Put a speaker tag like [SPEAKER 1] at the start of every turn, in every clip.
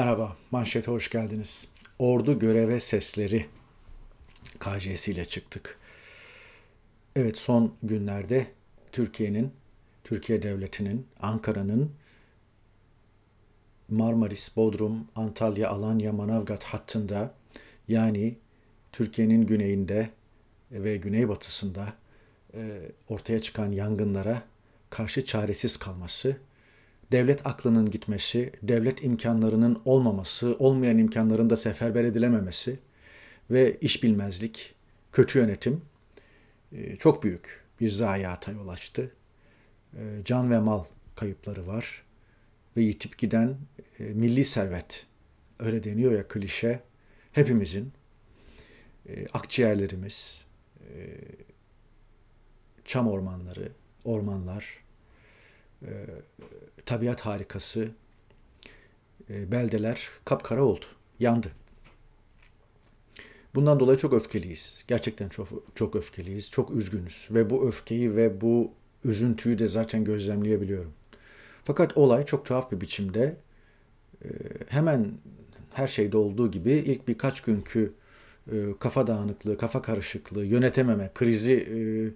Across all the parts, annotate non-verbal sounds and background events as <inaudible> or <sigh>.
[SPEAKER 1] Merhaba, manşete hoş geldiniz. Ordu göreve sesleri KC'si ile çıktık. Evet, son günlerde Türkiye'nin, Türkiye Devleti'nin, Ankara'nın Marmaris, Bodrum, Antalya, Alanya, Manavgat hattında yani Türkiye'nin güneyinde ve güneybatısında e, ortaya çıkan yangınlara karşı çaresiz kalması devlet aklının gitmesi, devlet imkanlarının olmaması, olmayan imkanların da seferber edilememesi ve iş bilmezlik, kötü yönetim e, çok büyük bir zayiata yol açtı. E, can ve mal kayıpları var ve yitip giden e, milli servet öyle deniyor ya klişe hepimizin akciğerlerimiz, çam ormanları, ormanlar, tabiat harikası e, beldeler kapkara oldu, yandı. Bundan dolayı çok öfkeliyiz. Gerçekten çok çok öfkeliyiz, çok üzgünüz ve bu öfkeyi ve bu üzüntüyü de zaten gözlemleyebiliyorum. Fakat olay çok tuhaf bir biçimde e, hemen her şeyde olduğu gibi ilk birkaç günkü e, kafa dağınıklığı, kafa karışıklığı, yönetememe, krizi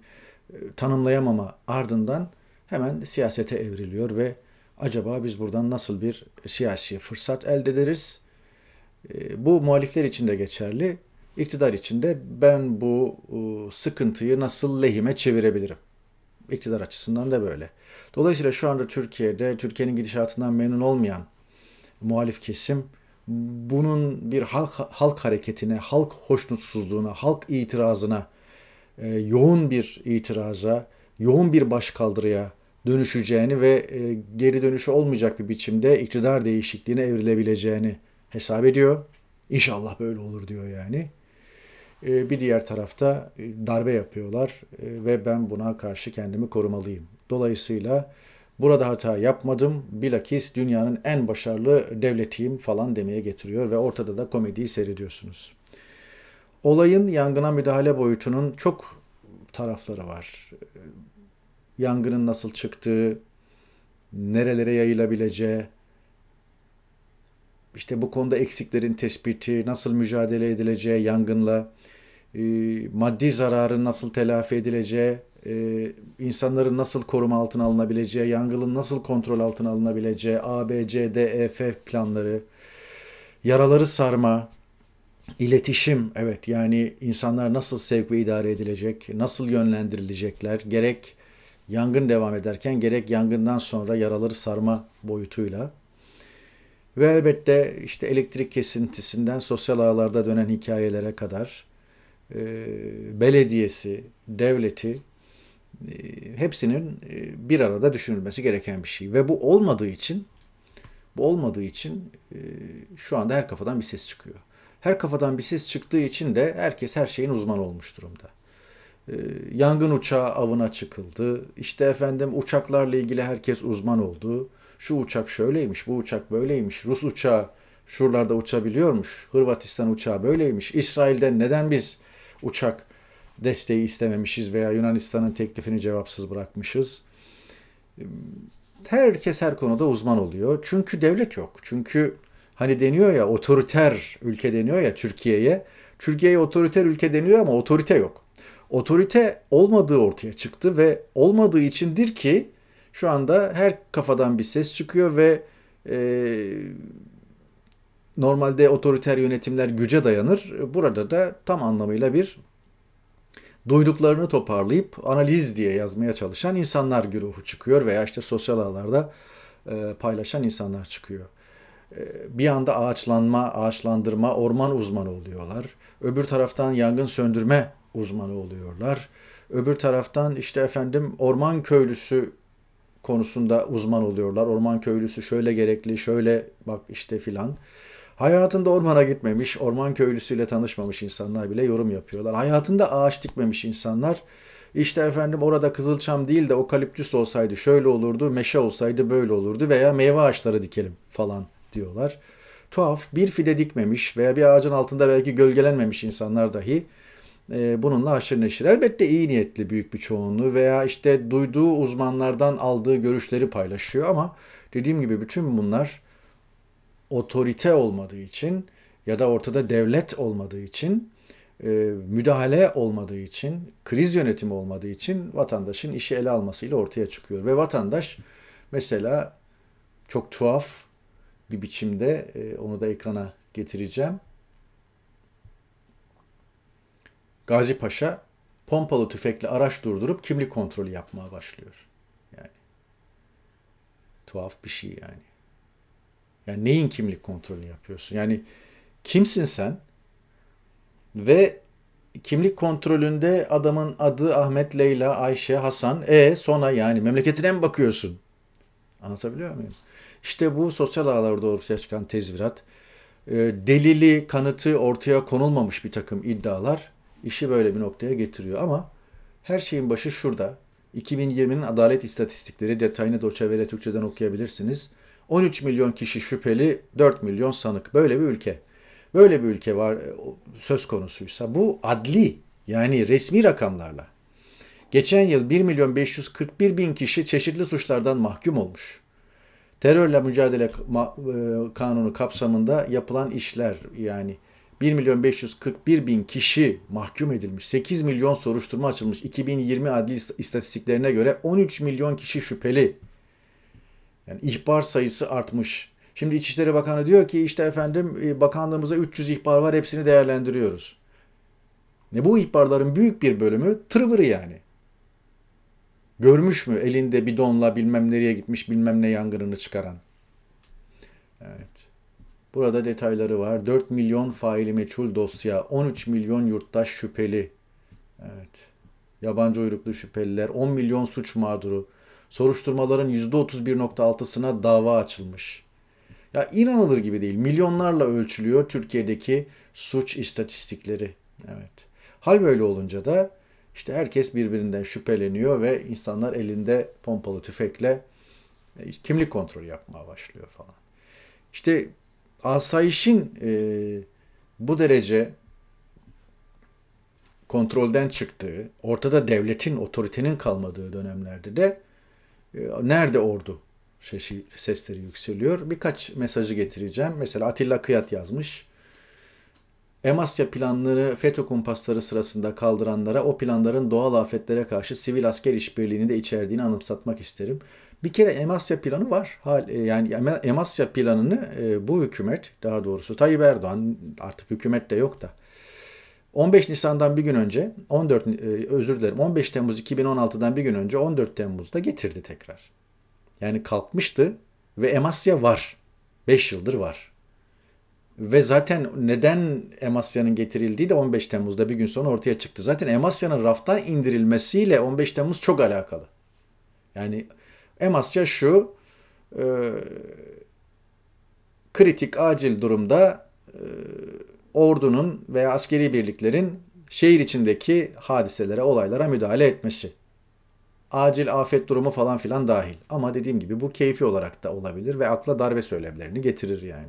[SPEAKER 1] tanımlayamama ardından hemen siyasete evriliyor ve acaba biz buradan nasıl bir siyasi fırsat elde ederiz? Ee, bu muhalifler için de geçerli, iktidar için de ben bu e, sıkıntıyı nasıl lehime çevirebilirim? İktidar açısından da böyle. Dolayısıyla şu anda Türkiye'de Türkiye'nin gidişatından memnun olmayan muhalif kesim bunun bir halk, halk hareketine, halk hoşnutsuzluğuna, halk itirazına, e, yoğun bir itiraza, yoğun bir başkaldırıya dönüşeceğini ve e, geri dönüşü olmayacak bir biçimde iktidar değişikliğine evrilebileceğini hesap ediyor. İnşallah böyle olur diyor yani. E, bir diğer tarafta e, darbe yapıyorlar ve ben buna karşı kendimi korumalıyım. Dolayısıyla burada hata yapmadım. Bilakis dünyanın en başarılı devletiyim falan demeye getiriyor ve ortada da komediyi seyrediyorsunuz. Olayın yangına müdahale boyutunun çok tarafları var yangının nasıl çıktığı, nerelere yayılabileceği, işte bu konuda eksiklerin tespiti, nasıl mücadele edileceği yangınla, e, maddi zararın nasıl telafi edileceği, e, insanların nasıl koruma altına alınabileceği, yangının nasıl kontrol altına alınabileceği, A, B, C, D, E, F planları, yaraları sarma, iletişim, evet yani insanlar nasıl sevk ve idare edilecek, nasıl yönlendirilecekler, gerek yangın devam ederken gerek yangından sonra yaraları sarma boyutuyla ve elbette işte elektrik kesintisinden sosyal ağlarda dönen hikayelere kadar e, belediyesi, devleti e, hepsinin e, bir arada düşünülmesi gereken bir şey. Ve bu olmadığı için bu olmadığı için e, şu anda her kafadan bir ses çıkıyor. Her kafadan bir ses çıktığı için de herkes her şeyin uzmanı olmuş durumda. Ee, yangın uçağı avına çıkıldı. İşte efendim uçaklarla ilgili herkes uzman oldu. Şu uçak şöyleymiş, bu uçak böyleymiş. Rus uçağı şuralarda uçabiliyormuş. Hırvatistan uçağı böyleymiş. İsrail'de neden biz uçak desteği istememişiz veya Yunanistan'ın teklifini cevapsız bırakmışız? Herkes her konuda uzman oluyor. Çünkü devlet yok. Çünkü hani deniyor ya otoriter ülke deniyor ya Türkiye'ye. Türkiye'ye otoriter ülke deniyor ama otorite yok otorite olmadığı ortaya çıktı ve olmadığı içindir ki şu anda her kafadan bir ses çıkıyor ve e, normalde otoriter yönetimler güce dayanır. Burada da tam anlamıyla bir duyduklarını toparlayıp analiz diye yazmaya çalışan insanlar güruhu çıkıyor veya işte sosyal ağlarda e, paylaşan insanlar çıkıyor. E, bir anda ağaçlanma, ağaçlandırma, orman uzmanı oluyorlar. Öbür taraftan yangın söndürme uzmanı oluyorlar. Öbür taraftan işte efendim orman köylüsü konusunda uzman oluyorlar. Orman köylüsü şöyle gerekli, şöyle bak işte filan. Hayatında ormana gitmemiş, orman köylüsüyle tanışmamış insanlar bile yorum yapıyorlar. Hayatında ağaç dikmemiş insanlar işte efendim orada kızılçam değil de okaliptüs olsaydı şöyle olurdu, meşe olsaydı böyle olurdu veya meyve ağaçları dikelim falan diyorlar. Tuhaf bir fide dikmemiş veya bir ağacın altında belki gölgelenmemiş insanlar dahi ee, bununla aşırı neşir. Elbette iyi niyetli büyük bir çoğunluğu veya işte duyduğu uzmanlardan aldığı görüşleri paylaşıyor ama dediğim gibi bütün bunlar otorite olmadığı için ya da ortada devlet olmadığı için e, müdahale olmadığı için, kriz yönetimi olmadığı için vatandaşın işi ele almasıyla ortaya çıkıyor. Ve vatandaş mesela çok tuhaf bir biçimde e, onu da ekrana getireceğim. Gazi Paşa pompalı tüfekli araç durdurup kimlik kontrolü yapmaya başlıyor. Yani tuhaf bir şey yani. Yani neyin kimlik kontrolünü yapıyorsun? Yani kimsin sen? Ve kimlik kontrolünde adamın adı Ahmet, Leyla, Ayşe, Hasan. E sonra yani memleketine mi bakıyorsun? Anlatabiliyor muyum? İşte bu sosyal ağlarda ortaya çıkan tezvirat, e, delili, kanıtı ortaya konulmamış bir takım iddialar işi böyle bir noktaya getiriyor. Ama her şeyin başı şurada. 2020'nin adalet istatistikleri detayını Doçevele Türkçe'den okuyabilirsiniz. 13 milyon kişi şüpheli, 4 milyon sanık. Böyle bir ülke. Böyle bir ülke var e, söz konusuysa bu adli yani resmi rakamlarla. Geçen yıl 1 milyon 541 bin kişi çeşitli suçlardan mahkum olmuş. Terörle mücadele e, kanunu kapsamında yapılan işler yani 1 milyon 541 bin kişi mahkum edilmiş. 8 milyon soruşturma açılmış. 2020 adli istatistiklerine göre 13 milyon kişi şüpheli. Yani ihbar sayısı artmış. Şimdi İçişleri Bakanı diyor ki işte efendim e, bakanlığımıza 300 ihbar var hepsini değerlendiriyoruz. Ne bu ihbarların büyük bir bölümü tırvırı yani. Görmüş mü elinde bidonla bilmem nereye gitmiş bilmem ne yangınını çıkaran. Yani Burada detayları var. 4 milyon faili meçhul dosya, 13 milyon yurttaş şüpheli. Evet. Yabancı uyruklu şüpheliler, 10 milyon suç mağduru. Soruşturmaların %31.6'sına dava açılmış. Ya inanılır gibi değil. Milyonlarla ölçülüyor Türkiye'deki suç istatistikleri. Evet. Hal böyle olunca da işte herkes birbirinden şüpheleniyor ve insanlar elinde pompalı tüfekle e, kimlik kontrolü yapmaya başlıyor falan. İşte asayişin e, bu derece kontrolden çıktığı, ortada devletin, otoritenin kalmadığı dönemlerde de e, nerede ordu sesi, sesleri yükseliyor. Birkaç mesajı getireceğim. Mesela Atilla Kıyat yazmış. Emasya planları FETÖ kumpasları sırasında kaldıranlara o planların doğal afetlere karşı sivil asker işbirliğini de içerdiğini anımsatmak isterim. Bir kere Emasya planı var. E, yani Emasya planını e, bu hükümet daha doğrusu Tayyip Erdoğan artık hükümet de yok da 15 Nisan'dan bir gün önce 14 e, özür dilerim 15 Temmuz 2016'dan bir gün önce 14 Temmuz'da getirdi tekrar. Yani kalkmıştı ve Emasya var. 5 yıldır var. Ve zaten neden Emasya'nın getirildiği de 15 Temmuz'da bir gün sonra ortaya çıktı. Zaten Emasya'nın raftan indirilmesiyle 15 Temmuz çok alakalı. Yani Emasya şu, e, kritik acil durumda e, ordunun veya askeri birliklerin şehir içindeki hadiselere, olaylara müdahale etmesi. Acil afet durumu falan filan dahil. Ama dediğim gibi bu keyfi olarak da olabilir ve akla darbe söylemlerini getirir yani.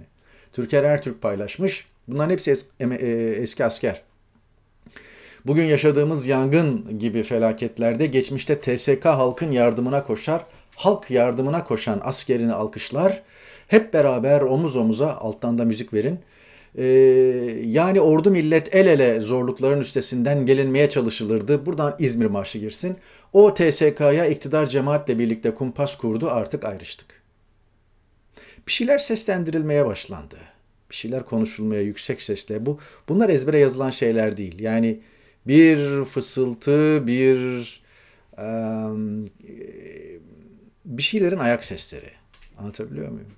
[SPEAKER 1] Türker Ertürk paylaşmış. Bunların hepsi es- e- eski asker. Bugün yaşadığımız yangın gibi felaketlerde geçmişte TSK halkın yardımına koşar, halk yardımına koşan askerini alkışlar. Hep beraber omuz omuza alttan da müzik verin. Ee, yani ordu millet el ele zorlukların üstesinden gelinmeye çalışılırdı. Buradan İzmir Marşı girsin. O TSK'ya iktidar cemaatle birlikte kumpas kurdu artık ayrıştık. Bir şeyler seslendirilmeye başlandı. Bir şeyler konuşulmaya yüksek sesle. Bu bunlar ezbere yazılan şeyler değil. Yani bir fısıltı, bir bir şeylerin ayak sesleri. Anlatabiliyor muyum?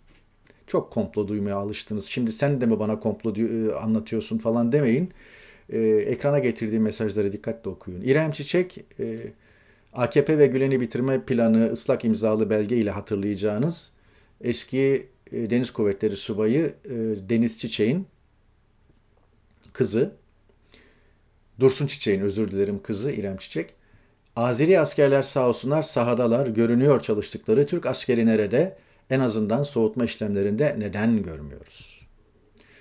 [SPEAKER 1] Çok komplo duymaya alıştınız. Şimdi sen de mi bana komplo e, anlatıyorsun falan demeyin. Ee, ekrana getirdiği mesajları dikkatle okuyun. İrem Çiçek e, AKP ve Gülen'i bitirme planı ıslak imzalı belge ile hatırlayacağınız eski e, Deniz Kuvvetleri Subayı e, Deniz Çiçek'in kızı Dursun Çiçek'in özür dilerim kızı İrem Çiçek Azeri askerler sağ olsunlar sahadalar görünüyor çalıştıkları Türk askerine de en azından soğutma işlemlerinde neden görmüyoruz?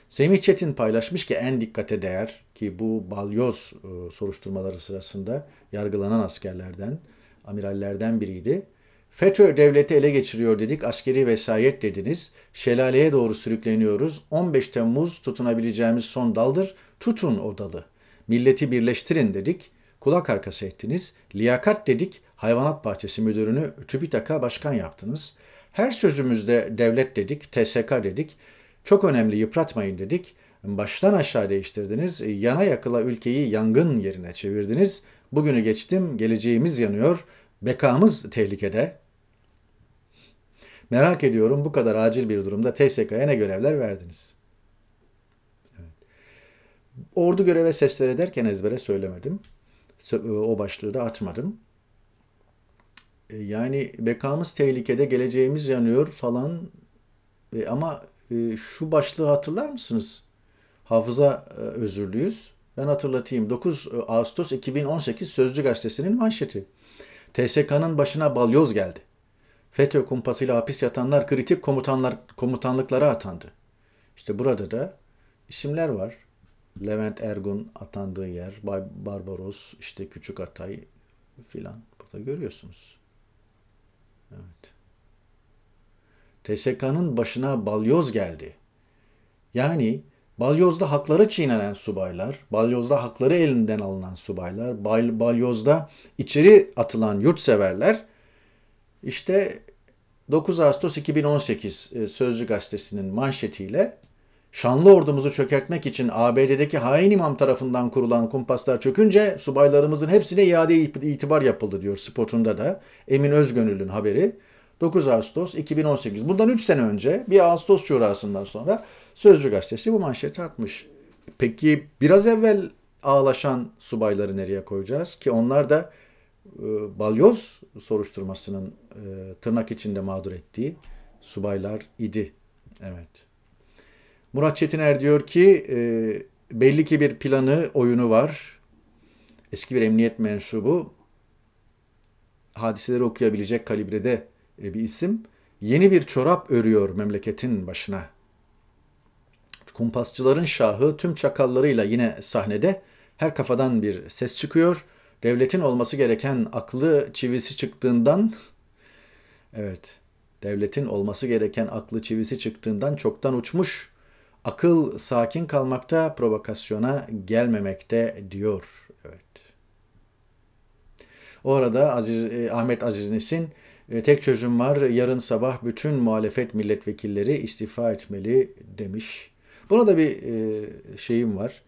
[SPEAKER 1] Semih Çetin paylaşmış ki en dikkate değer ki bu balyoz e, soruşturmaları sırasında yargılanan askerlerden, amirallerden biriydi. FETÖ devleti ele geçiriyor dedik, askeri vesayet dediniz. Şelaleye doğru sürükleniyoruz. 15 Temmuz tutunabileceğimiz son daldır. Tutun o dalı. Milleti birleştirin dedik kulak arkası ettiniz. Liyakat dedik, hayvanat bahçesi müdürünü TÜBİTAK'a başkan yaptınız. Her sözümüzde devlet dedik, TSK dedik. Çok önemli yıpratmayın dedik. Baştan aşağı değiştirdiniz. Yana yakıla ülkeyi yangın yerine çevirdiniz. Bugünü geçtim, geleceğimiz yanıyor. Bekamız tehlikede. Merak ediyorum bu kadar acil bir durumda TSK'ya ne görevler verdiniz? Ordu göreve sesler ederken ezbere söylemedim. E, o başlığı da atmadım. E, yani bekamız tehlikede, geleceğimiz yanıyor falan e, ama şu başlığı hatırlar mısınız? Hafıza özürlüyüz. Ben hatırlatayım. 9 Ağustos 2018 Sözcü Gazetesi'nin manşeti. TSK'nın başına balyoz geldi. FETÖ kumpasıyla hapis yatanlar kritik komutanlar komutanlıklara atandı. İşte burada da isimler var. Levent Ergun atandığı yer, Bay Barbaros, işte Küçük Atay filan burada görüyorsunuz. Evet. TSK'nın başına balyoz geldi. Yani balyozda hakları çiğnenen subaylar, balyozda hakları elinden alınan subaylar, bal, balyozda içeri atılan yurtseverler işte 9 Ağustos 2018 e, Sözcü Gazetesi'nin manşetiyle Şanlı ordumuzu çökertmek için ABD'deki hain imam tarafından kurulan kumpaslar çökünce subaylarımızın hepsine iade itibar yapıldı diyor spotunda da Emin Özgönül'ün haberi. 9 Ağustos 2018. Bundan 3 sene önce bir Ağustos şurasından sonra Sözcü gazetesi bu manşeti atmış. Peki biraz evvel ağlaşan subayları nereye koyacağız ki onlar da e, balyoz soruşturmasının e, tırnak içinde mağdur ettiği subaylar idi. Evet. Murat Çetiner diyor ki e, belli ki bir planı, oyunu var. Eski bir emniyet mensubu. Hadiseleri okuyabilecek kalibrede e, bir isim. Yeni bir çorap örüyor memleketin başına. Kumpasçıların şahı tüm çakallarıyla yine sahnede. Her kafadan bir ses çıkıyor. Devletin olması gereken aklı çivisi çıktığından Evet. Devletin olması gereken aklı çivisi çıktığından çoktan uçmuş. Akıl sakin kalmakta, provokasyona gelmemekte diyor. Evet. O arada Aziz, e, Ahmet Aziz Nesin e, tek çözüm var. Yarın sabah bütün muhalefet milletvekilleri istifa etmeli demiş. Buna da bir e, şeyim var.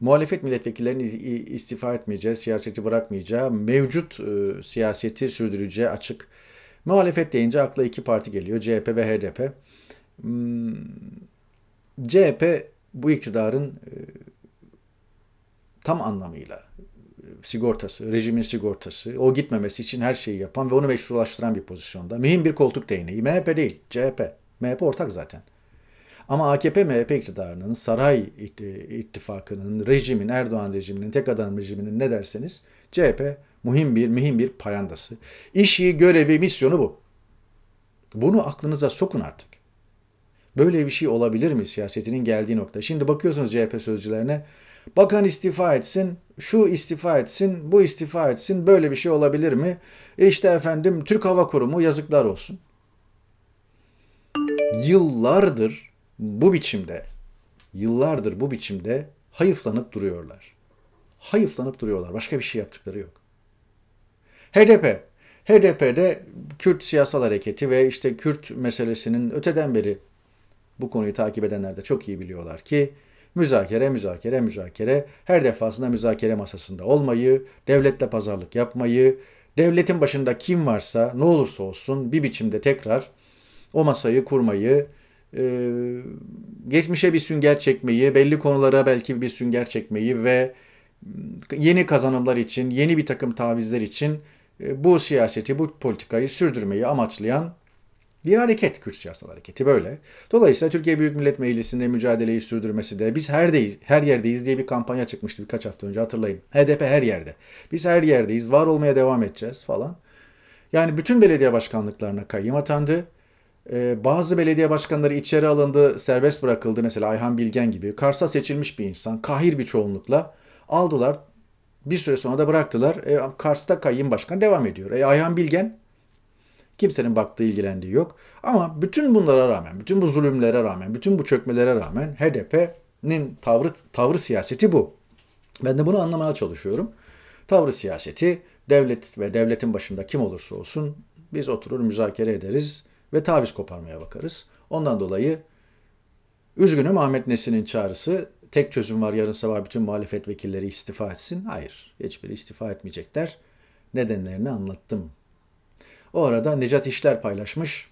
[SPEAKER 1] Muhalefet milletvekillerinin istifa etmeyeceği, siyaseti bırakmayacağı, mevcut siyaseti sürdüreceği açık. Muhalefet deyince akla iki parti geliyor. CHP ve HDP. Hmm, CHP bu iktidarın e, tam anlamıyla e, sigortası, rejimin sigortası, o gitmemesi için her şeyi yapan ve onu meşrulaştıran bir pozisyonda. Mühim bir koltuk değneği. MHP değil, CHP. MHP ortak zaten. Ama AKP-MHP iktidarının, saray ittifakının, rejimin, Erdoğan rejiminin, tek adam rejiminin ne derseniz CHP mühim bir, mühim bir payandası. İşi, görevi, misyonu bu. Bunu aklınıza sokun artık. Böyle bir şey olabilir mi siyasetinin geldiği nokta? Şimdi bakıyorsunuz CHP sözcülerine. Bakan istifa etsin, şu istifa etsin, bu istifa etsin böyle bir şey olabilir mi? E işte efendim Türk Hava Kurumu yazıklar olsun. Yıllardır bu biçimde, yıllardır bu biçimde hayıflanıp duruyorlar. Hayıflanıp duruyorlar. Başka bir şey yaptıkları yok. HDP. HDP'de Kürt siyasal hareketi ve işte Kürt meselesinin öteden beri bu konuyu takip edenler de çok iyi biliyorlar ki müzakere, müzakere, müzakere, her defasında müzakere masasında olmayı, devletle pazarlık yapmayı, devletin başında kim varsa ne olursa olsun bir biçimde tekrar o masayı kurmayı, e, geçmişe bir sünger çekmeyi, belli konulara belki bir sünger çekmeyi ve yeni kazanımlar için, yeni bir takım tavizler için e, bu siyaseti, bu politikayı sürdürmeyi amaçlayan bir hareket Kürt siyasal hareketi böyle. Dolayısıyla Türkiye Büyük Millet Meclisi'nde mücadeleyi sürdürmesi de biz her deyiz, her yerdeyiz diye bir kampanya çıkmıştı birkaç hafta önce hatırlayın. HDP her yerde. Biz her yerdeyiz, var olmaya devam edeceğiz falan. Yani bütün belediye başkanlıklarına kayyım atandı. Ee, bazı belediye başkanları içeri alındı, serbest bırakıldı. Mesela Ayhan Bilgen gibi. Kars'a seçilmiş bir insan, kahir bir çoğunlukla aldılar. Bir süre sonra da bıraktılar. E, Kars'ta kayyım başkan devam ediyor. E, Ayhan Bilgen Kimsenin baktığı ilgilendiği yok. Ama bütün bunlara rağmen, bütün bu zulümlere rağmen, bütün bu çökmelere rağmen HDP'nin tavrı, tavrı siyaseti bu. Ben de bunu anlamaya çalışıyorum. Tavrı siyaseti devlet ve devletin başında kim olursa olsun biz oturur müzakere ederiz ve taviz koparmaya bakarız. Ondan dolayı üzgünüm Ahmet Nesin'in çağrısı tek çözüm var yarın sabah bütün muhalefet vekilleri istifa etsin. Hayır hiçbiri istifa etmeyecekler. Nedenlerini anlattım o arada Necat İşler paylaşmış.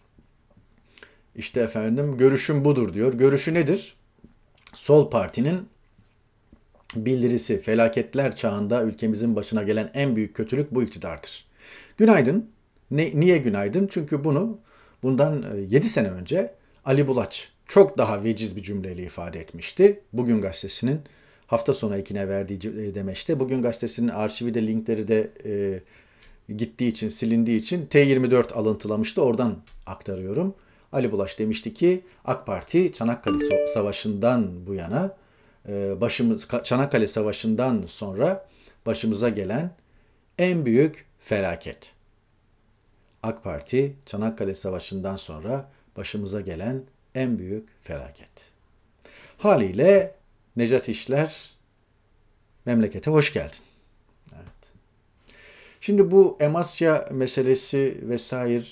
[SPEAKER 1] İşte efendim görüşüm budur diyor. Görüşü nedir? Sol Parti'nin bildirisi felaketler çağında ülkemizin başına gelen en büyük kötülük bu iktidardır. Günaydın. Ne, niye günaydın? Çünkü bunu bundan 7 e, sene önce Ali Bulaç çok daha veciz bir cümleyle ifade etmişti. Bugün gazetesinin hafta sonu ikine verdiği e, demeçte. Bugün gazetesinin arşivi de linkleri de e, gittiği için, silindiği için T24 alıntılamıştı. Oradan aktarıyorum. Ali Bulaş demişti ki AK Parti Çanakkale Savaşı'ndan bu yana e, başımız Çanakkale Savaşı'ndan sonra başımıza gelen en büyük felaket. AK Parti Çanakkale Savaşı'ndan sonra başımıza gelen en büyük felaket. Haliyle Necat İşler memlekete hoş geldin. Şimdi bu Emasya meselesi vesaire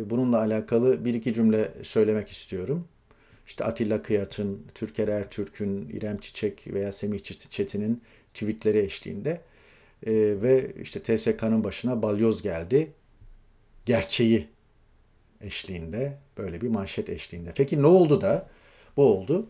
[SPEAKER 1] e, bununla alakalı bir iki cümle söylemek istiyorum. İşte Atilla Kıyat'ın, Türker Ertürk'ün, İrem Çiçek veya Semih Çetin'in tweetleri eşliğinde e, ve işte TSK'nın başına balyoz geldi. Gerçeği eşliğinde, böyle bir manşet eşliğinde. Peki ne oldu da bu oldu?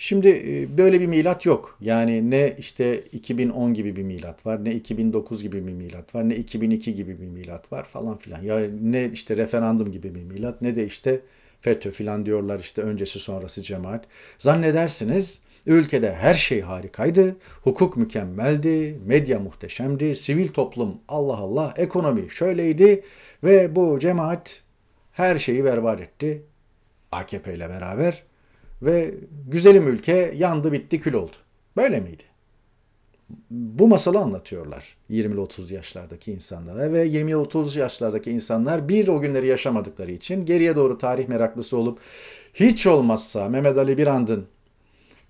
[SPEAKER 1] Şimdi e, böyle bir milat yok. Yani ne işte 2010 gibi bir milat var, ne 2009 gibi bir milat var, ne 2002 gibi bir milat var falan filan. Ya yani ne işte referandum gibi bir milat, ne de işte FETÖ filan diyorlar işte öncesi sonrası cemaat. Zannedersiniz ülkede her şey harikaydı, hukuk mükemmeldi, medya muhteşemdi, sivil toplum Allah Allah, ekonomi şöyleydi ve bu cemaat her şeyi berbat etti. AKP ile beraber ve güzelim ülke yandı bitti kül oldu. Böyle miydi? Bu masalı anlatıyorlar 20-30 yaşlardaki insanlara ve 20-30 yaşlardaki insanlar bir o günleri yaşamadıkları için geriye doğru tarih meraklısı olup hiç olmazsa Mehmet Ali Birand'ın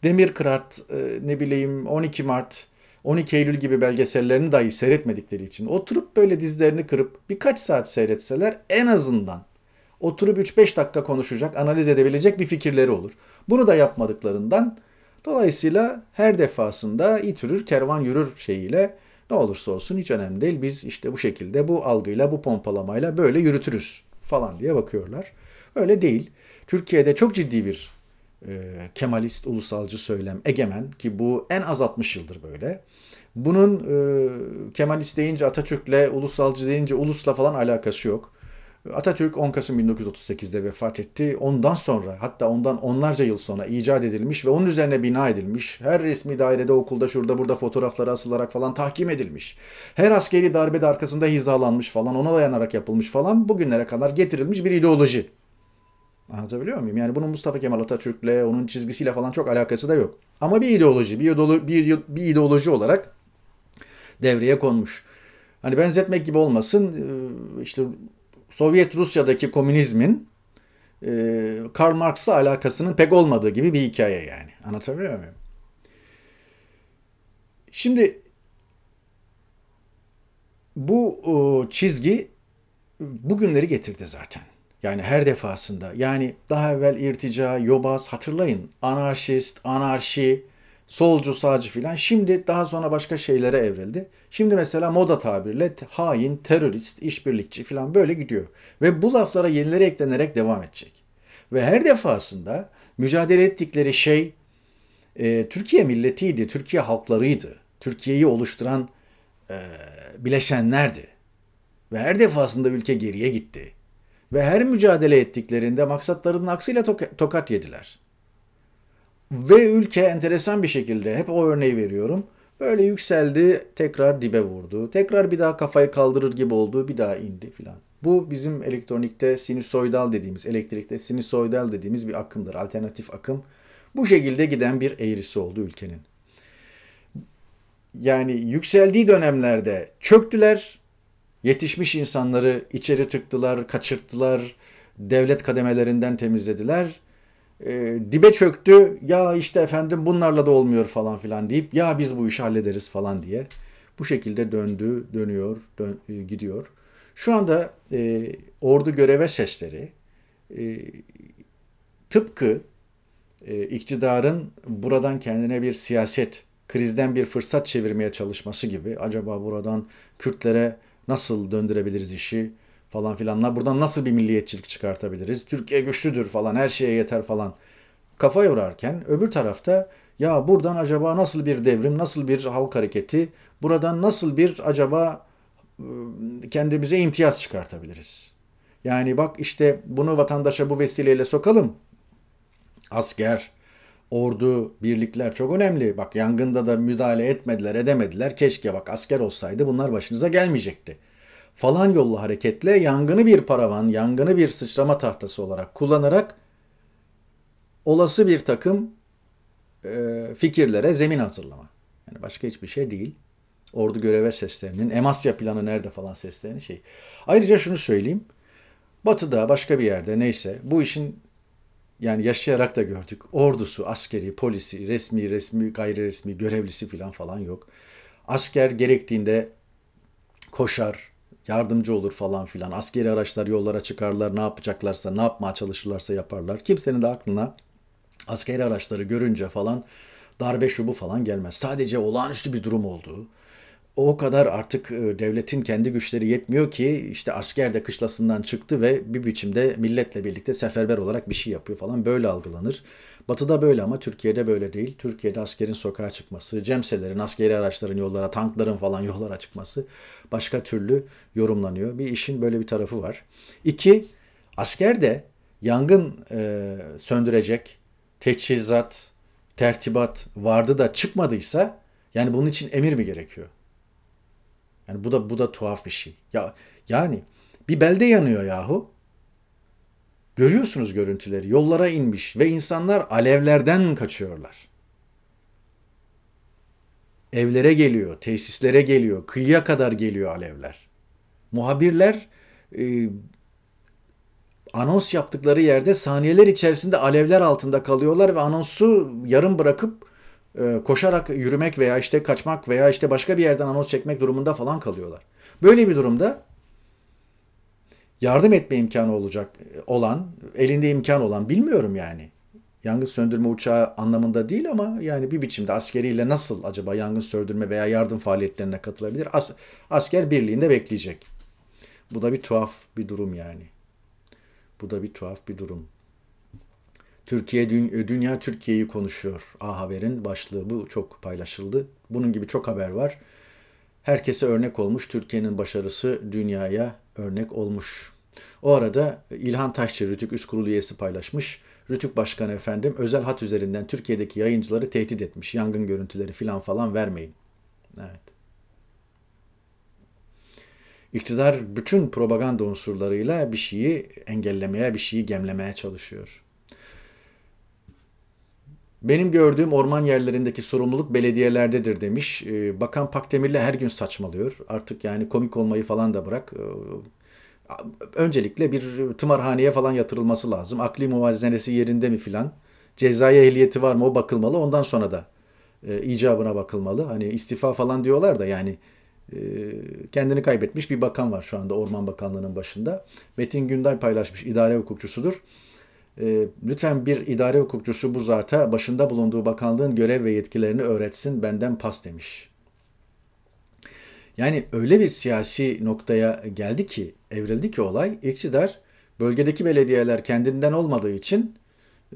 [SPEAKER 1] Demir Kırat, e, ne bileyim 12 Mart, 12 Eylül gibi belgesellerini dahi seyretmedikleri için oturup böyle dizlerini kırıp birkaç saat seyretseler en azından oturup 3-5 dakika konuşacak, analiz edebilecek bir fikirleri olur. Bunu da yapmadıklarından dolayısıyla her defasında itürür, kervan yürür şeyiyle ne olursa olsun hiç önemli değil. Biz işte bu şekilde bu algıyla, bu pompalamayla böyle yürütürüz falan diye bakıyorlar. Öyle değil. Türkiye'de çok ciddi bir e, Kemalist ulusalcı söylem egemen ki bu en az 60 yıldır böyle. Bunun e, Kemalist deyince Atatürk'le, ulusalcı deyince ulusla falan alakası yok. Atatürk 10 Kasım 1938'de vefat etti. Ondan sonra hatta ondan onlarca yıl sonra icat edilmiş ve onun üzerine bina edilmiş. Her resmi dairede, okulda, şurada, burada fotoğrafları asılarak falan tahkim edilmiş. Her askeri darbede arkasında hizalanmış falan, ona dayanarak yapılmış falan bugünlere kadar getirilmiş bir ideoloji. Anlatabiliyor muyum? Yani bunun Mustafa Kemal Atatürk'le, onun çizgisiyle falan çok alakası da yok. Ama bir ideoloji, bir, ideolo- bir, bir ideoloji olarak devreye konmuş. Hani benzetmek gibi olmasın, işte Sovyet Rusya'daki komünizmin e, Karl Marx'la alakasının pek olmadığı gibi bir hikaye yani. Anlatabiliyor muyum? Şimdi bu e, çizgi bugünleri getirdi zaten. Yani her defasında. Yani daha evvel irtica, yobaz hatırlayın. Anarşist, anarşi, solcu, sağcı filan. Şimdi daha sonra başka şeylere evrildi. Şimdi mesela moda tabirle hain, terörist, işbirlikçi filan böyle gidiyor. Ve bu laflara yenileri eklenerek devam edecek. Ve her defasında mücadele ettikleri şey e, Türkiye milletiydi, Türkiye halklarıydı. Türkiye'yi oluşturan e, bileşenlerdi. Ve her defasında ülke geriye gitti. Ve her mücadele ettiklerinde maksatlarının aksıyla tokat yediler. Ve ülke enteresan bir şekilde hep o örneği veriyorum. Böyle yükseldi, tekrar dibe vurdu. Tekrar bir daha kafayı kaldırır gibi oldu, bir daha indi filan. Bu bizim elektronikte sinüsoidal dediğimiz, elektrikte sinüsoidal dediğimiz bir akımdır. Alternatif akım. Bu şekilde giden bir eğrisi oldu ülkenin. Yani yükseldiği dönemlerde çöktüler, yetişmiş insanları içeri tıktılar, kaçırttılar, devlet kademelerinden temizlediler e, dibe çöktü. Ya işte efendim bunlarla da olmuyor falan filan deyip ya biz bu işi hallederiz falan diye bu şekilde döndü, dönüyor, dön, e, gidiyor. Şu anda e, ordu göreve sesleri e, tıpkı e, iktidarın buradan kendine bir siyaset, krizden bir fırsat çevirmeye çalışması gibi acaba buradan Kürtlere nasıl döndürebiliriz işi, falan filanla buradan nasıl bir milliyetçilik çıkartabiliriz? Türkiye güçlüdür falan her şeye yeter falan. Kafa yorarken öbür tarafta ya buradan acaba nasıl bir devrim, nasıl bir halk hareketi, buradan nasıl bir acaba ıı, kendimize imtiyaz çıkartabiliriz? Yani bak işte bunu vatandaşa bu vesileyle sokalım. Asker, ordu, birlikler çok önemli. Bak yangında da müdahale etmediler, edemediler. Keşke bak asker olsaydı bunlar başınıza gelmeyecekti falan yolla hareketle yangını bir paravan, yangını bir sıçrama tahtası olarak kullanarak olası bir takım e, fikirlere zemin hazırlama. Yani başka hiçbir şey değil. Ordu göreve seslerinin, Emasya planı nerede falan seslerini şey. Ayrıca şunu söyleyeyim. Batı'da başka bir yerde neyse bu işin yani yaşayarak da gördük. Ordusu, askeri, polisi, resmi, resmi, gayri resmi, görevlisi filan falan yok. Asker gerektiğinde koşar, yardımcı olur falan filan. Askeri araçlar yollara çıkarlar, ne yapacaklarsa, ne yapmaya çalışırlarsa yaparlar. Kimsenin de aklına askeri araçları görünce falan darbe şubu falan gelmez. Sadece olağanüstü bir durum olduğu, o kadar artık e, devletin kendi güçleri yetmiyor ki işte asker de kışlasından çıktı ve bir biçimde milletle birlikte seferber olarak bir şey yapıyor falan böyle algılanır. Batı'da böyle ama Türkiye'de böyle değil. Türkiye'de askerin sokağa çıkması, cemselerin, askeri araçların yollara, tankların falan <laughs> yollara çıkması başka türlü yorumlanıyor. Bir işin böyle bir tarafı var. İki, asker de yangın e, söndürecek teçhizat, tertibat vardı da çıkmadıysa yani bunun için emir mi gerekiyor? Yani bu da bu da tuhaf bir şey. Ya yani bir belde yanıyor yahu. Görüyorsunuz görüntüleri. Yollara inmiş ve insanlar alevlerden kaçıyorlar. Evlere geliyor, tesislere geliyor, kıyıya kadar geliyor alevler. Muhabirler e, anons yaptıkları yerde saniyeler içerisinde alevler altında kalıyorlar ve anonsu yarım bırakıp e, koşarak yürümek veya işte kaçmak veya işte başka bir yerden anons çekmek durumunda falan kalıyorlar. Böyle bir durumda yardım etme imkanı olacak e, olan, elinde imkan olan bilmiyorum yani. Yangın söndürme uçağı anlamında değil ama yani bir biçimde askeriyle nasıl acaba yangın söndürme veya yardım faaliyetlerine katılabilir? As asker birliğinde bekleyecek. Bu da bir tuhaf bir durum yani. Bu da bir tuhaf bir durum. Türkiye dü dünya Türkiye'yi konuşuyor. A Haber'in başlığı bu çok paylaşıldı. Bunun gibi çok haber var. Herkese örnek olmuş Türkiye'nin başarısı dünyaya örnek olmuş. O arada İlhan Taşçı Rütük Üst Kurulu üyesi paylaşmış. Rütük Başkanı efendim özel hat üzerinden Türkiye'deki yayıncıları tehdit etmiş. Yangın görüntüleri filan falan vermeyin. Evet. İktidar bütün propaganda unsurlarıyla bir şeyi engellemeye, bir şeyi gemlemeye çalışıyor. Benim gördüğüm orman yerlerindeki sorumluluk belediyelerdedir demiş. Ee, bakan Pakdemir'le her gün saçmalıyor. Artık yani komik olmayı falan da bırak. Ee, Öncelikle bir tımarhaneye falan yatırılması lazım. Akli muvazenesi yerinde mi filan? Cezai ehliyeti var mı o bakılmalı. Ondan sonra da e, icabına bakılmalı. Hani istifa falan diyorlar da yani e, kendini kaybetmiş bir bakan var şu anda Orman Bakanlığı'nın başında. Metin Günday paylaşmış idare hukukçusudur. Ee, lütfen bir idare hukukçusu bu zata başında bulunduğu bakanlığın görev ve yetkilerini öğretsin benden pas demiş. Yani öyle bir siyasi noktaya geldi ki, evrildi ki olay, iktidar bölgedeki belediyeler kendinden olmadığı için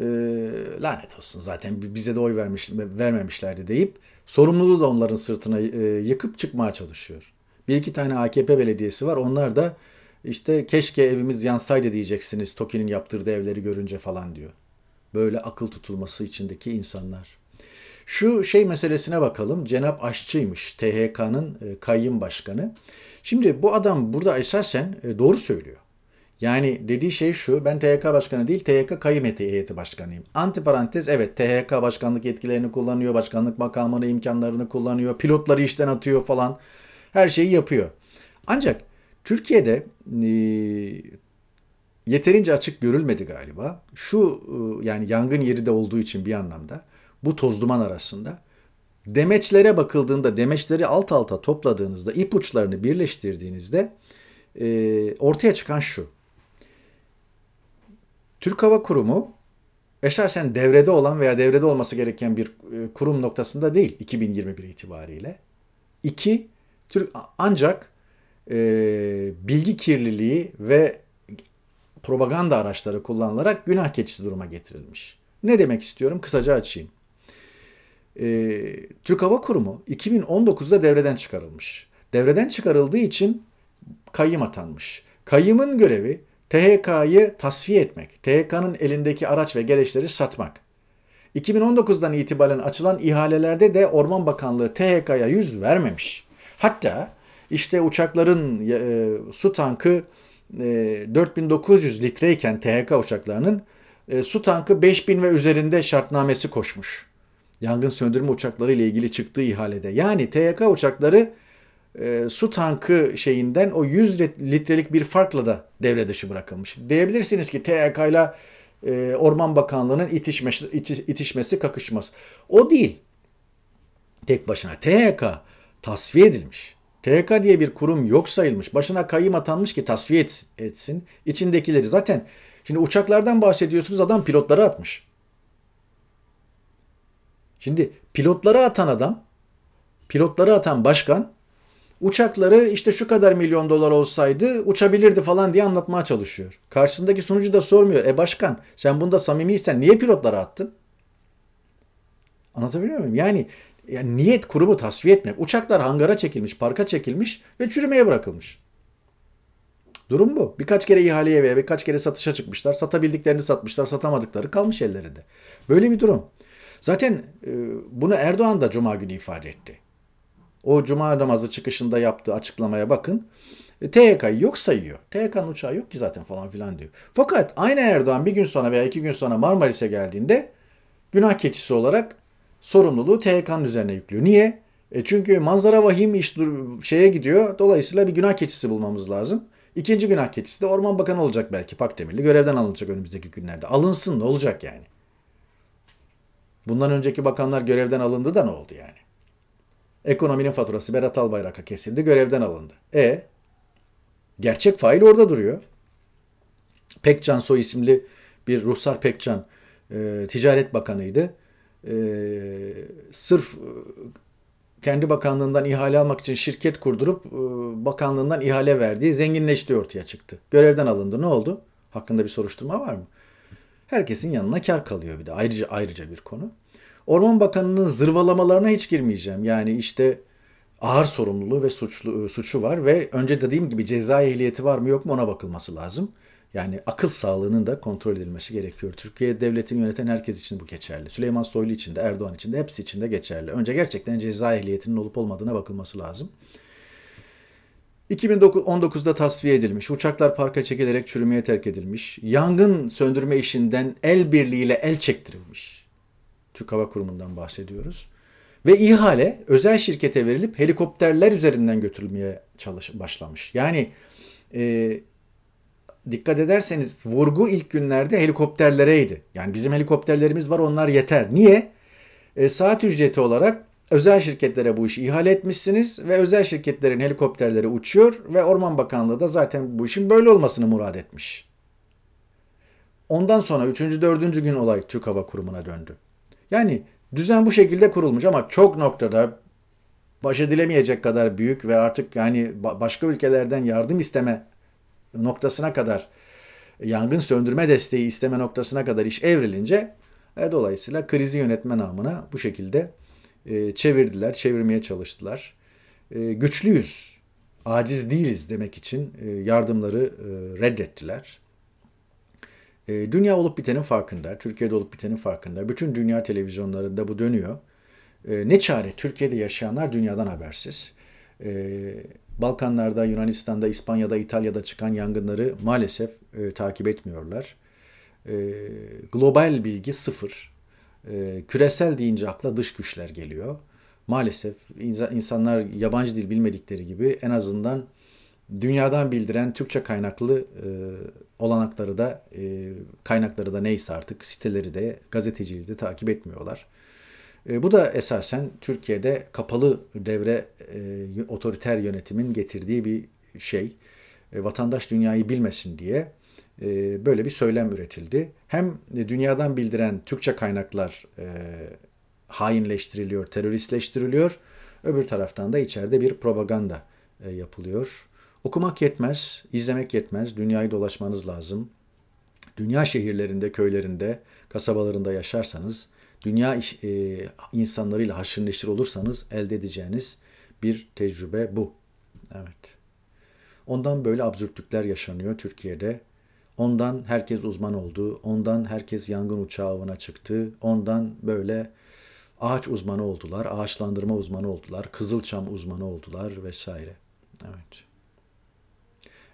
[SPEAKER 1] e, lanet olsun zaten bize de oy vermiş, vermemişlerdi deyip sorumluluğu da onların sırtına e, yıkıp çıkmaya çalışıyor. Bir iki tane AKP belediyesi var onlar da işte keşke evimiz yansaydı diyeceksiniz Toki'nin yaptırdığı evleri görünce falan diyor. Böyle akıl tutulması içindeki insanlar. Şu şey meselesine bakalım. Cenap Aşçı'ymış THK'nın e, başkanı. Şimdi bu adam burada esasen e, doğru söylüyor. Yani dediği şey şu ben THK başkanı değil THK kayyum heyeti başkanıyım. Antiparantez: evet THK başkanlık yetkilerini kullanıyor, başkanlık makamını imkanlarını kullanıyor, pilotları işten atıyor falan her şeyi yapıyor. Ancak Türkiye'de e, yeterince açık görülmedi galiba. Şu e, yani yangın yeri de olduğu için bir anlamda bu toz duman arasında demeçlere bakıldığında demeçleri alt alta topladığınızda ipuçlarını birleştirdiğinizde e, ortaya çıkan şu. Türk Hava Kurumu esasen devrede olan veya devrede olması gereken bir e, kurum noktasında değil 2021 itibariyle. İki, Türk, ancak e, bilgi kirliliği ve propaganda araçları kullanılarak günah keçisi duruma getirilmiş. Ne demek istiyorum? Kısaca açayım. E, Türk Hava Kurumu 2019'da devreden çıkarılmış. Devreden çıkarıldığı için kayyım atanmış. Kayyımın görevi THK'yı tasfiye etmek. THK'nın elindeki araç ve gereçleri satmak. 2019'dan itibaren açılan ihalelerde de Orman Bakanlığı THK'ya yüz vermemiş. Hatta işte uçakların e, su tankı e, 4900 litreyken THK uçaklarının e, su tankı 5000 ve üzerinde şartnamesi koşmuş. Yangın söndürme uçakları ile ilgili çıktığı ihalede. Yani THK uçakları e, su tankı şeyinden o 100 litrelik bir farkla da devre dışı bırakılmış. Diyebilirsiniz ki THK ile e, Orman Bakanlığı'nın itişmesi, itiş, itişmesi kakışması. O değil. Tek başına THK tasfiye edilmiş. TK diye bir kurum yok sayılmış. Başına kayyım atanmış ki tasfiye etsin. İçindekileri zaten. Şimdi uçaklardan bahsediyorsunuz adam pilotları atmış. Şimdi pilotları atan adam, pilotları atan başkan uçakları işte şu kadar milyon dolar olsaydı uçabilirdi falan diye anlatmaya çalışıyor. Karşısındaki sunucu da sormuyor. E başkan sen bunda samimiysen niye pilotları attın? Anlatabiliyor muyum? Yani yani niyet kurumu tasfiye etmek. Uçaklar hangara çekilmiş, parka çekilmiş ve çürümeye bırakılmış. Durum bu. Birkaç kere ihaleye veya birkaç kere satışa çıkmışlar. Satabildiklerini satmışlar, satamadıkları kalmış ellerinde. Böyle bir durum. Zaten e, bunu Erdoğan da Cuma günü ifade etti. O Cuma namazı çıkışında yaptığı açıklamaya bakın. E, TYK'yı yok sayıyor. TYK'nın uçağı yok ki zaten falan filan diyor. Fakat aynı Erdoğan bir gün sonra veya iki gün sonra Marmaris'e geldiğinde günah keçisi olarak sorumluluğu THK'nın üzerine yüklüyor. Niye? E çünkü manzara vahim iş şeye gidiyor. Dolayısıyla bir günah keçisi bulmamız lazım. İkinci günah keçisi de Orman Bakanı olacak belki Pak Demirli Görevden alınacak önümüzdeki günlerde. Alınsın ne olacak yani? Bundan önceki bakanlar görevden alındı da ne oldu yani? Ekonominin faturası Berat Albayrak'a kesildi, görevden alındı. E gerçek fail orada duruyor. Pekcan Soy isimli bir Ruhsar Pekcan e, Ticaret Bakanı'ydı. Ee, e, sırf kendi bakanlığından ihale almak için şirket kurdurup e, bakanlığından ihale verdiği zenginleştiği ortaya çıktı. Görevden alındı. Ne oldu? Hakkında bir soruşturma var mı? Herkesin yanına kar kalıyor bir de. Ayrıca ayrıca bir konu. Orman Bakanı'nın zırvalamalarına hiç girmeyeceğim. Yani işte ağır sorumluluğu ve suçlu, e, suçu var ve önce dediğim gibi ceza ehliyeti var mı yok mu ona bakılması lazım. Yani akıl sağlığının da kontrol edilmesi gerekiyor. Türkiye devletini yöneten herkes için bu geçerli. Süleyman Soylu için de, Erdoğan için de, hepsi için de geçerli. Önce gerçekten ceza ehliyetinin olup olmadığına bakılması lazım. 2019'da tasfiye edilmiş, uçaklar parka çekilerek çürümeye terk edilmiş, yangın söndürme işinden el birliğiyle el çektirilmiş. Türk Hava Kurumu'ndan bahsediyoruz. Ve ihale özel şirkete verilip helikopterler üzerinden götürülmeye çalış başlamış. Yani e, dikkat ederseniz vurgu ilk günlerde helikopterlereydi. Yani bizim helikopterlerimiz var onlar yeter. Niye? E, saat ücreti olarak özel şirketlere bu işi ihale etmişsiniz ve özel şirketlerin helikopterleri uçuyor ve Orman Bakanlığı da zaten bu işin böyle olmasını murad etmiş. Ondan sonra 3. 4. gün olay Türk Hava Kurumu'na döndü. Yani düzen bu şekilde kurulmuş ama çok noktada baş edilemeyecek kadar büyük ve artık yani başka ülkelerden yardım isteme noktasına kadar yangın söndürme desteği isteme noktasına kadar iş evrilince e, dolayısıyla krizi yönetme namına bu şekilde e, çevirdiler, çevirmeye çalıştılar. E, güçlüyüz, aciz değiliz demek için e, yardımları e, reddettiler. E, dünya olup bitenin farkında, Türkiye'de olup bitenin farkında. Bütün dünya televizyonlarında bu dönüyor. E, ne çare Türkiye'de yaşayanlar dünyadan habersiz. E, Balkanlarda, Yunanistan'da, İspanya'da, İtalya'da çıkan yangınları maalesef e, takip etmiyorlar. E, global bilgi sıfır. E, küresel deyince akla dış güçler geliyor. Maalesef insanlar yabancı dil bilmedikleri gibi en azından dünyadan bildiren Türkçe kaynaklı e, olanakları da e, kaynakları da neyse artık siteleri de gazeteciliği de takip etmiyorlar. E, bu da esasen Türkiye'de kapalı devre e, otoriter yönetimin getirdiği bir şey. E, vatandaş dünyayı bilmesin diye böyle bir söylem üretildi. Hem dünyadan bildiren Türkçe kaynaklar hainleştiriliyor, teröristleştiriliyor. Öbür taraftan da içeride bir propaganda yapılıyor. Okumak yetmez, izlemek yetmez. Dünyayı dolaşmanız lazım. Dünya şehirlerinde, köylerinde, kasabalarında yaşarsanız dünya iş, e, insanlarıyla haşır neşir olursanız elde edeceğiniz bir tecrübe bu. Evet. Ondan böyle absürtlükler yaşanıyor Türkiye'de. Ondan herkes uzman oldu. Ondan herkes yangın uçağı avına çıktı. Ondan böyle ağaç uzmanı oldular. Ağaçlandırma uzmanı oldular. Kızılçam uzmanı oldular vesaire. Evet.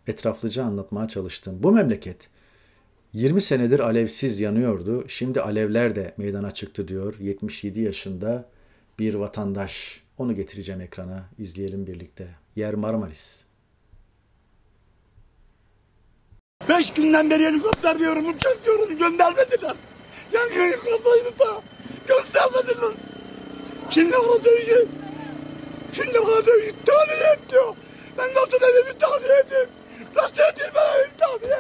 [SPEAKER 1] Etraflıca anlatmaya çalıştım. Bu memleket 20 senedir alevsiz yanıyordu. Şimdi alevler de meydana çıktı diyor. 77 yaşında bir vatandaş. Onu getireceğim ekrana. İzleyelim birlikte. Yer Marmaris.
[SPEAKER 2] Beş günden beri helikopter diyorum, uçak diyorum göndermediler. Yani helikopterini da göndermediler. Şimdi bana dövüyor. Şimdi bana dövüyor. Tahliye et diyor. Ben nasıl evimi tahliye edeyim? Nasıl edeyim ben evimi tahliye?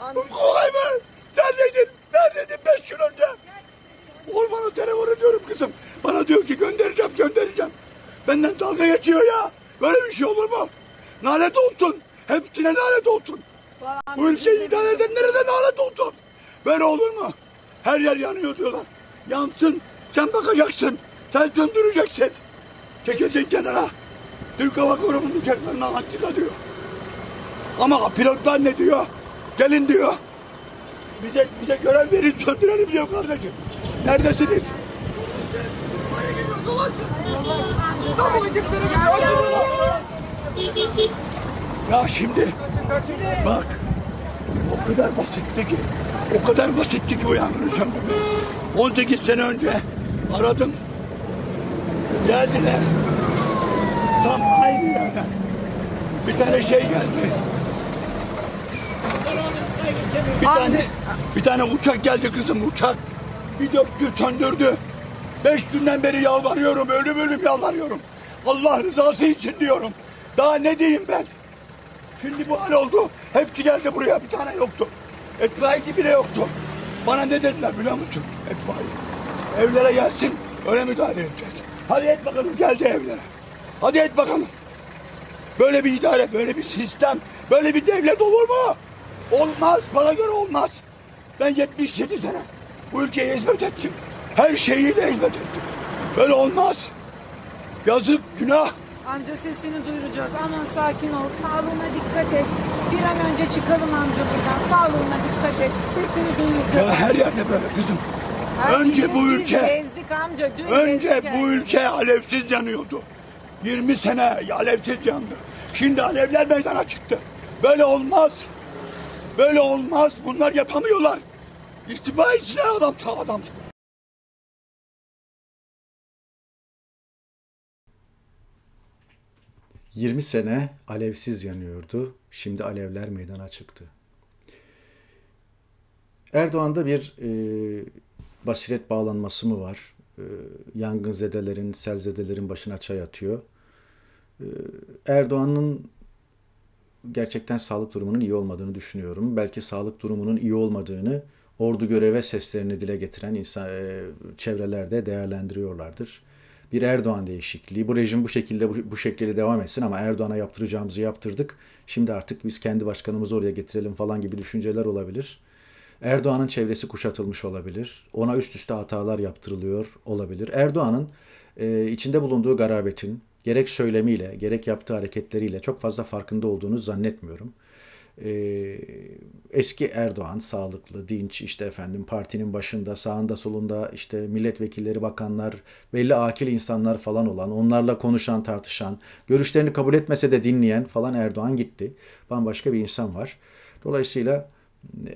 [SPEAKER 1] Anladım. Kolay mı?
[SPEAKER 2] Neredeydin? Neredeydin beş gün önce? Ormana telefon ediyorum kızım. Bana diyor ki göndereceğim göndereceğim. Benden dalga geçiyor ya. Böyle bir şey olur mu? Lanet olsun. Hepsine lanet olsun. Vallahi Bu ülkeyi idare eden nerede lanet olsun. Böyle olur mu? Her yer yanıyor diyorlar. Yansın. Sen bakacaksın. Sen söndüreceksin. Çekilecek kenara. Türk Hava Kurumu'nun uçaklarına diyor. Ama pilotlar ne diyor? Gelin diyor. Bize bize görev verin söndürelim diyor kardeşim. Neredesiniz? Ya şimdi bak o kadar basitti ki o kadar basitti ki o yangını söndürmek. 18 sene önce aradım. Geldiler. Tam aynı yerden. Bir tane şey geldi. Bir Abi, tane, bir tane uçak geldi kızım uçak. Bir döktü söndürdü. Beş günden beri yalvarıyorum ölüm ölüm yalvarıyorum. Allah rızası için diyorum. Daha ne diyeyim ben? Şimdi bu hal oldu. Hepsi geldi buraya bir tane yoktu. Etfaiye bile yoktu. Bana ne dediler biliyor musun? Etfaiye. Evlere gelsin öyle müdahale edeceğiz. Hadi et bakalım geldi evlere. Hadi et bakalım. Böyle bir idare, böyle bir sistem, böyle bir devlet olur mu? Olmaz, bana göre olmaz. Ben 77 sene bu ülkeye hizmet ettim. Her şeyiyle hizmet ettim. Böyle olmaz. Yazık, günah. Amca sesini duyuracağız. Aman sakin ol. Sağlığına dikkat et. Bir an önce çıkalım amca buradan. Sağlığına dikkat et. Sesini duyuracağız. Ya her yerde böyle kızım. Her önce bu ülke.
[SPEAKER 1] Gezdik amca. Dün önce gezdik bu ülke
[SPEAKER 2] alevsiz yanıyordu. 20 sene alevsiz yandı. Şimdi alevler meydana çıktı. Böyle olmaz. Böyle olmaz. Bunlar yapamıyorlar. İstifa etsin adam ta adam.
[SPEAKER 1] Yirmi sene alevsiz yanıyordu. Şimdi alevler meydana çıktı. Erdoğan'da bir e, basiret bağlanması mı var? E, yangın zedelerin, selzedelerin başına çay atıyor. E, Erdoğan'ın gerçekten sağlık durumunun iyi olmadığını düşünüyorum. Belki sağlık durumunun iyi olmadığını ordu göreve seslerini dile getiren insan, e, çevrelerde değerlendiriyorlardır. Bir Erdoğan değişikliği, bu rejim bu şekilde bu, bu şekilde devam etsin ama Erdoğan'a yaptıracağımızı yaptırdık. Şimdi artık biz kendi başkanımızı oraya getirelim falan gibi düşünceler olabilir. Erdoğan'ın çevresi kuşatılmış olabilir. Ona üst üste hatalar yaptırılıyor olabilir. Erdoğan'ın e, içinde bulunduğu garabetin, gerek söylemiyle, gerek yaptığı hareketleriyle çok fazla farkında olduğunu zannetmiyorum. Ee, eski Erdoğan sağlıklı, dinç işte efendim partinin başında, sağında, solunda işte milletvekilleri, bakanlar, belli akil insanlar falan olan, onlarla konuşan, tartışan, görüşlerini kabul etmese de dinleyen falan Erdoğan gitti. Bambaşka bir insan var. Dolayısıyla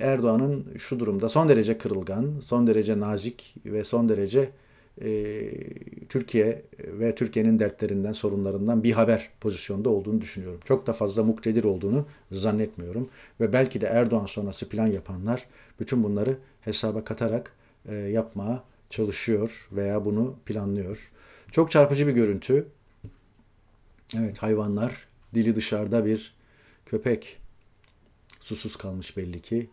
[SPEAKER 1] Erdoğan'ın şu durumda son derece kırılgan, son derece nazik ve son derece e, Türkiye ve Türkiye'nin dertlerinden, sorunlarından bir haber pozisyonda olduğunu düşünüyorum. Çok da fazla muktedir olduğunu zannetmiyorum. Ve belki de Erdoğan sonrası plan yapanlar bütün bunları hesaba katarak e, yapmaya çalışıyor veya bunu planlıyor. Çok çarpıcı bir görüntü. Evet hayvanlar dili dışarıda bir köpek susuz kalmış belli ki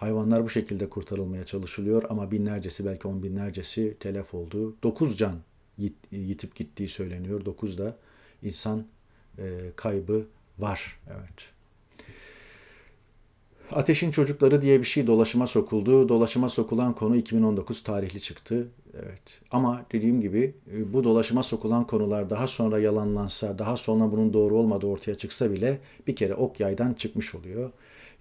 [SPEAKER 1] Hayvanlar bu şekilde kurtarılmaya çalışılıyor ama binlercesi belki on binlercesi telef oldu. Dokuz can yitip gittiği söyleniyor. Dokuz da insan e, kaybı var. Evet. Ateşin Çocukları diye bir şey dolaşıma sokuldu. Dolaşıma sokulan konu 2019 tarihli çıktı. Evet. Ama dediğim gibi e, bu dolaşıma sokulan konular daha sonra yalanlansa, daha sonra bunun doğru olmadığı ortaya çıksa bile bir kere ok yaydan çıkmış oluyor.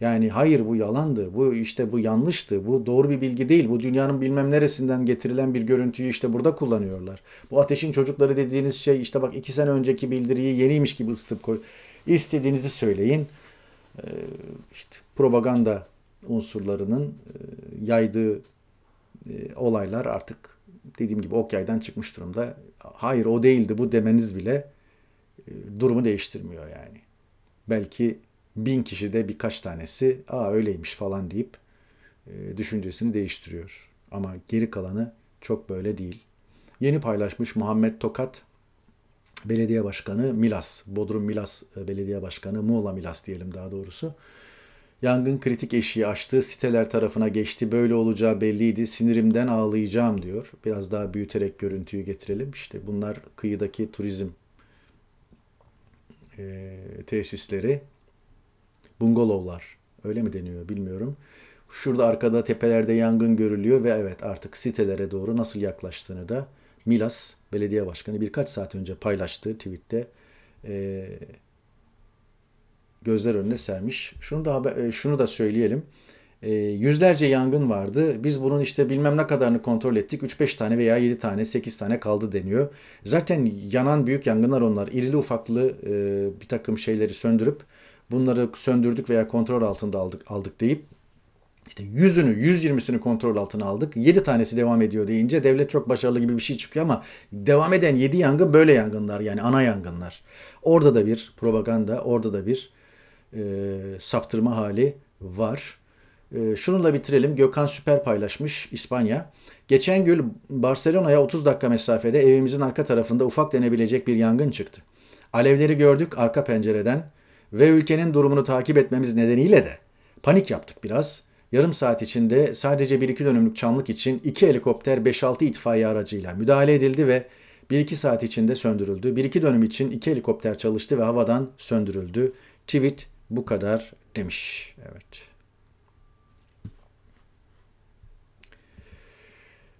[SPEAKER 1] Yani hayır bu yalandı, bu işte bu yanlıştı, bu doğru bir bilgi değil, bu dünyanın bilmem neresinden getirilen bir görüntüyü işte burada kullanıyorlar. Bu ateşin çocukları dediğiniz şey işte bak iki sene önceki bildiriyi yeniymiş gibi ısıtıp koy. İstediğinizi söyleyin. Ee, işte propaganda unsurlarının e, yaydığı e, olaylar artık dediğim gibi ok yaydan çıkmış durumda. Hayır o değildi bu demeniz bile e, durumu değiştirmiyor yani. Belki bin kişi de birkaç tanesi aa öyleymiş falan deyip e, düşüncesini değiştiriyor. Ama geri kalanı çok böyle değil. Yeni paylaşmış Muhammed Tokat Belediye Başkanı Milas, Bodrum Milas e, Belediye Başkanı, Muğla Milas diyelim daha doğrusu. Yangın kritik eşiği açtığı siteler tarafına geçti, böyle olacağı belliydi, sinirimden ağlayacağım diyor. Biraz daha büyüterek görüntüyü getirelim. İşte bunlar kıyıdaki turizm e, tesisleri bungalovlar öyle mi deniyor bilmiyorum. Şurada arkada tepelerde yangın görülüyor ve evet artık sitelere doğru nasıl yaklaştığını da Milas Belediye Başkanı birkaç saat önce paylaştığı tweette e, gözler önüne sermiş. Şunu da e, şunu da söyleyelim. E, yüzlerce yangın vardı. Biz bunun işte bilmem ne kadarını kontrol ettik. 3-5 tane veya 7 tane 8 tane kaldı deniyor. Zaten yanan büyük yangınlar onlar. İrili ufaklı e, bir takım şeyleri söndürüp bunları söndürdük veya kontrol altında aldık, aldık deyip işte 100'ünü, 120'sini kontrol altına aldık. 7 tanesi devam ediyor deyince devlet çok başarılı gibi bir şey çıkıyor ama devam eden 7 yangın böyle yangınlar yani ana yangınlar. Orada da bir propaganda, orada da bir e, saptırma hali var. E, şununla bitirelim. Gökhan Süper paylaşmış İspanya. Geçen gün Barcelona'ya 30 dakika mesafede evimizin arka tarafında ufak denebilecek bir yangın çıktı. Alevleri gördük arka pencereden ve ülkenin durumunu takip etmemiz nedeniyle de panik yaptık biraz. Yarım saat içinde sadece 1-2 dönümlük çamlık için 2 helikopter 5-6 itfaiye aracıyla müdahale edildi ve 1-2 saat içinde söndürüldü. 1-2 dönüm için 2 helikopter çalıştı ve havadan söndürüldü. Tweet bu kadar demiş. Evet.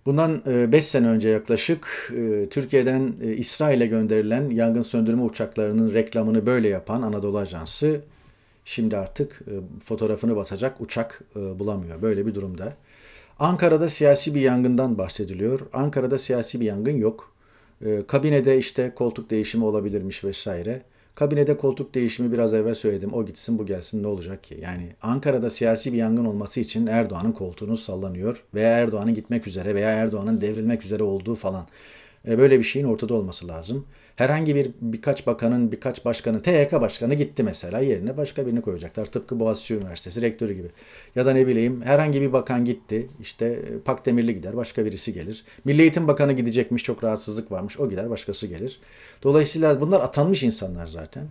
[SPEAKER 1] Bundan 5 e, sene önce yaklaşık e, Türkiye'den e, İsrail'e gönderilen yangın söndürme uçaklarının reklamını böyle yapan Anadolu Ajansı şimdi artık fotoğrafını basacak uçak bulamıyor. Böyle bir durumda. Ankara'da siyasi bir yangından bahsediliyor. Ankara'da siyasi bir yangın yok. Kabinede işte koltuk değişimi olabilirmiş vesaire. Kabinede koltuk değişimi biraz evvel söyledim. O gitsin bu gelsin ne olacak ki? Yani Ankara'da siyasi bir yangın olması için Erdoğan'ın koltuğunu sallanıyor veya Erdoğan'ın gitmek üzere veya Erdoğan'ın devrilmek üzere olduğu falan. E, böyle bir şeyin ortada olması lazım. Herhangi bir birkaç bakanın, birkaç başkanın, TYK başkanı gitti mesela yerine başka birini koyacaklar. Tıpkı Boğaziçi Üniversitesi rektörü gibi. Ya da ne bileyim herhangi bir bakan gitti. işte e, Pak Demirli gider, başka birisi gelir. Milli Eğitim Bakanı gidecekmiş, çok rahatsızlık varmış. O gider, başkası gelir. Dolayısıyla bunlar atanmış insanlar zaten.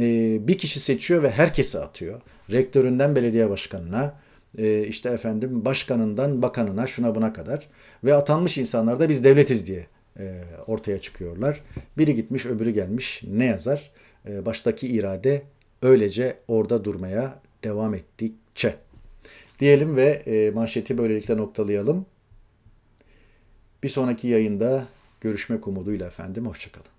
[SPEAKER 1] E, bir kişi seçiyor ve herkesi atıyor. Rektöründen belediye başkanına, işte efendim başkanından bakanına şuna buna kadar ve atanmış insanlar da biz devletiz diye e, ortaya çıkıyorlar. Biri gitmiş öbürü gelmiş ne yazar? E, baştaki irade öylece orada durmaya devam ettikçe. Diyelim ve e, manşeti böylelikle noktalayalım. Bir sonraki yayında görüşmek umuduyla efendim. Hoşçakalın.